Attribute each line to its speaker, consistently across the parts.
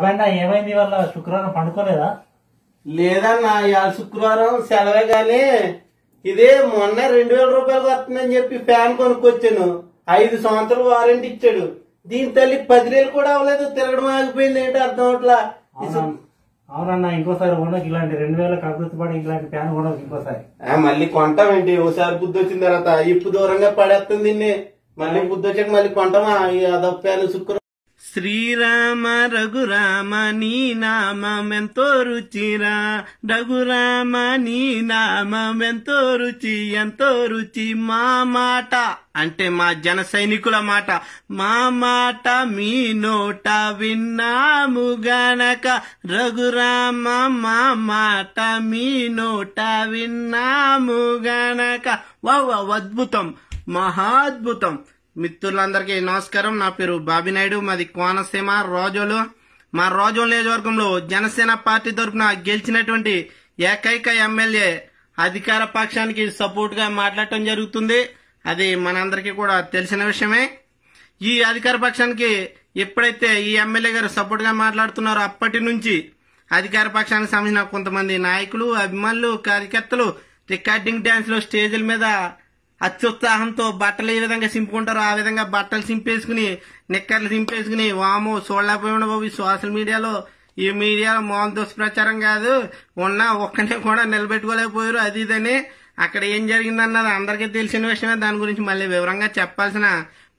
Speaker 1: అవన్నా ఏమైంది వాళ్ళ శుక్రవారం పండుకోలేదా లేదన్నా ఇవాళ శుక్రవారం సెలవే గాని ఇదే మొన్న రెండు వేల రూపాయలు వస్తుందని చెప్పి ఫ్యాన్ కొనుక్కొచ్చాను ఐదు సంవత్సరాలు వారంటీ ఇచ్చాడు దీని తల్లి పది వేలు కూడా అవ్వలేదు తిరగడం ఆగిపోయింది ఏంటి అర్థం అవట్లా అవునన్నా ఇంకోసారి ఉండకు ఇలాంటి రెండు వేల కాకృతి పడి ఇలాంటి ఫ్యాన్ కూడా ఇంకోసారి మళ్ళీ కొంటామేంటి ఒకసారి బుద్ధి వచ్చిన తర్వాత ఇప్పుడు దూరంగా పడేస్తుంది మళ్ళీ బుద్ధి వచ్చాక మళ్ళీ కొంటామా అదొక ఫ్యాన్ శుక్రవారం శ్రీరామ రఘురామ నీ నామెంతో రుచిరా రఘురామ నీ నామెంతో రుచి ఎంతో రుచి మా మాట అంటే మా జన సైనికుల మాట మా మాట మీ నోట విన్నాము గనక రఘురామ మా మాట మీ నోట విన్నాము గనక వా అద్భుతం మహాద్భుతం మిత్రులందరికీ నమస్కారం నా పేరు బాబినాయుడు మాది కోనసీమ రోజోలు మా రోజోలు నియోజకవర్గంలో జనసేన పార్టీ తరఫున గెలిచినటువంటి ఏకైక ఎమ్మెల్యే అధికార పక్షానికి సపోర్ట్గా మాట్లాడటం జరుగుతుంది అది మనందరికీ కూడా తెలిసిన విషయమే ఈ అధికార పక్షానికి ఎప్పుడైతే ఈ ఎమ్మెల్యే గారు సపోర్ట్గా మాట్లాడుతున్నారో అప్పటి నుంచి అధికార పక్షానికి సంబంధించిన కొంతమంది నాయకులు అభిమానులు కార్యకర్తలు రికార్డింగ్ డ్యాన్స్లో స్టేజీల మీద అత్యుత్సాహంతో బట్టలు ఏ విధంగా సింపుకుంటారో ఆ విధంగా బట్టలు సింపేసుకుని నిక్కర్లు సింపేసుకుని వాము చూడలేకపోయిన బాబు సోషల్ మీడియాలో ఈ మీడియాలో మామూలు దుష్ప్రచారం కాదు ఉన్న ఒక్కనే కూడా నిలబెట్టుకోలేకపోయారు అది ఇదని అక్కడ ఏం జరిగిందన్నది అందరికీ తెలిసిన విషయమే దాని గురించి మళ్ళీ వివరంగా చెప్పాల్సిన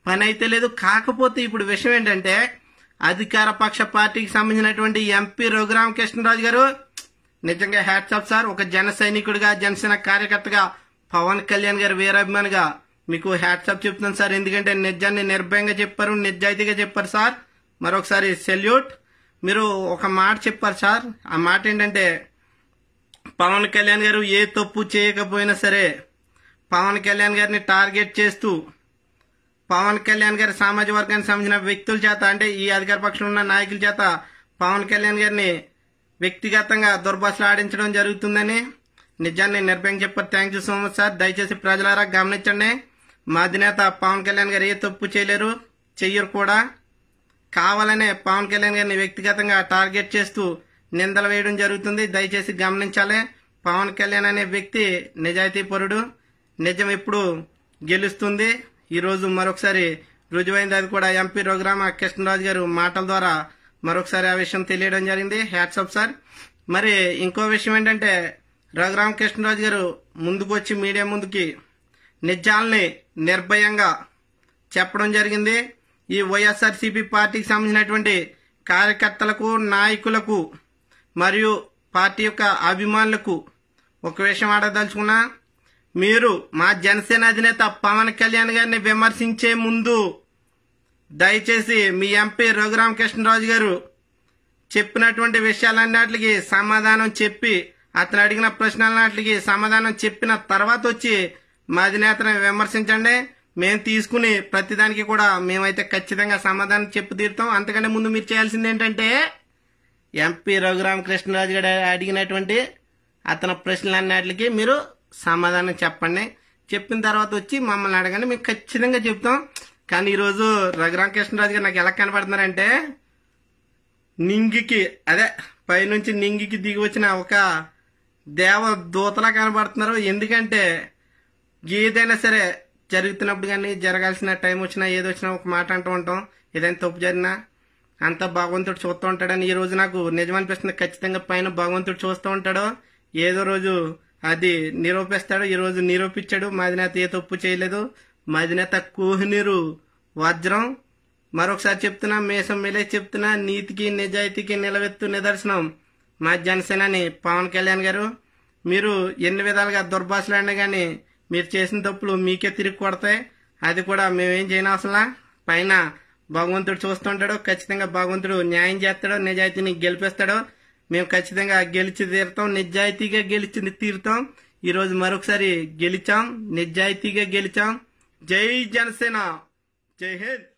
Speaker 1: పని అయితే లేదు కాకపోతే ఇప్పుడు విషయం ఏంటంటే అధికార పక్ష పార్టీకి సంబంధించినటువంటి ఎంపీ రఘురామకృష్ణరాజు గారు నిజంగా హ్యాట్సాప్ సార్ ఒక జన సైనికుడిగా జనసేన కార్యకర్తగా పవన్ కళ్యాణ్ గారు వీరాభిమానిగా మీకు హ్యాట్సాప్ చెప్తున్నాను సార్ ఎందుకంటే నిజాన్ని నిర్భయంగా చెప్పారు నిజాయితీగా చెప్పారు సార్ మరొకసారి సెల్యూట్ మీరు ఒక మాట చెప్పారు సార్ ఆ మాట ఏంటంటే పవన్ కళ్యాణ్ గారు ఏ తప్పు చేయకపోయినా సరే పవన్ కళ్యాణ్ గారిని టార్గెట్ చేస్తూ పవన్ కళ్యాణ్ గారి సామాజిక వర్గానికి సంబంధించిన వ్యక్తుల చేత అంటే ఈ అధికార పక్షంలో ఉన్న నాయకుల చేత పవన్ కళ్యాణ్ గారిని వ్యక్తిగతంగా దుర్భాషలు ఆడించడం జరుగుతుందని నిజాన్ని నిర్భయం చెప్పారు thank you so much sir దయచేసి ప్రజలారా గమనించండి మా అధినేత పవన్ కళ్యాణ్ గారు ఏ తప్పు చేయలేరు చెయ్యరు కూడా కావాలనే పవన్ కళ్యాణ్ గారిని వ్యక్తిగతంగా టార్గెట్ చేస్తూ నిందలు వేయడం జరుగుతుంది దయచేసి గమనించాలి పవన్ కళ్యాణ్ అనే వ్యక్తి నిజాయితీ పరుడు నిజం ఇప్పుడు గెలుస్తుంది ఈరోజు మరొకసారి రుజువైంది అది కూడా ఎంపీ రఘురామ కృష్ణరాజు గారు మాటల ద్వారా మరొకసారి ఆ విషయం తెలియడం జరిగింది హ్యాట్సప్ సార్ మరి ఇంకో విషయం ఏంటంటే రఘురామకృష్ణరాజు గారు ముందుకు వచ్చి మీడియా ముందుకి నిజాలని నిర్భయంగా చెప్పడం జరిగింది ఈ వైఎస్ఆర్సీపీ పార్టీకి సంబంధించినటువంటి కార్యకర్తలకు నాయకులకు మరియు పార్టీ యొక్క అభిమానులకు ఒక విషయం ఆడదలుచుకున్నా మీరు మా జనసేన అధినేత పవన్ కళ్యాణ్ గారిని విమర్శించే ముందు దయచేసి మీ ఎంపీ రఘురామకృష్ణరాజు గారు చెప్పినటువంటి విషయాలన్నింటికి సమాధానం చెప్పి అతను అడిగిన వాటికి సమాధానం చెప్పిన తర్వాత వచ్చి మా అధినేతను విమర్శించండి మేము తీసుకుని ప్రతిదానికి కూడా మేమైతే ఖచ్చితంగా సమాధానం చెప్పు తీరుతాం అంతకంటే ముందు మీరు చేయాల్సింది ఏంటంటే ఎంపీ రఘురామకృష్ణరాజు గారు అడిగినటువంటి అతని ప్రశ్నలన్నిటికి మీరు సమాధానం చెప్పండి చెప్పిన తర్వాత వచ్చి మమ్మల్ని అడగండి మేము ఖచ్చితంగా చెప్తాం కానీ ఈరోజు రఘురామకృష్ణరాజు గారు నాకు ఎలా కనపడుతున్నారంటే నింగికి అదే పైనుంచి నింగికి దిగి వచ్చిన ఒక దేవ దూతలా కనబడుతున్నారు ఎందుకంటే ఏదైనా సరే జరుగుతున్నప్పుడు కానీ జరగాల్సిన టైం వచ్చినా ఏది వచ్చినా ఒక మాట అంటూ ఉంటాం ఏదైనా తప్పు జరిగినా అంత భగవంతుడు చూస్తూ ఉంటాడని ఈ రోజు నాకు నిజం అనిపిస్తుంది ఖచ్చితంగా పైన భగవంతుడు చూస్తూ ఉంటాడో ఏదో రోజు అది నిరూపిస్తాడు ఈ రోజు నిరూపించాడు మాదినేత ఏ తప్పు చేయలేదు మాదినేత కోహినీరు వజ్రం మరొకసారి చెప్తున్నా మేషం మేలే చెప్తున్నా నీతికి నిజాయితీకి నిలవెత్తు నిదర్శనం మా జనసేనని పవన్ కళ్యాణ్ గారు మీరు ఎన్ని విధాలుగా దుర్భాషలాడినా కానీ మీరు చేసిన తప్పులు మీకే తిరిగి కొడతాయి అది కూడా మేమేం అసలు పైన భగవంతుడు చూస్తుంటాడు ఖచ్చితంగా భగవంతుడు న్యాయం చేస్తాడు నిజాయితీని గెలిపిస్తాడు మేము ఖచ్చితంగా గెలిచి తీరుతాం నిజాయితీగా గెలిచి తీరుతాం ఈరోజు మరొకసారి గెలిచాం నిజాయితీగా గెలిచాం జై జనసేన జై హింద్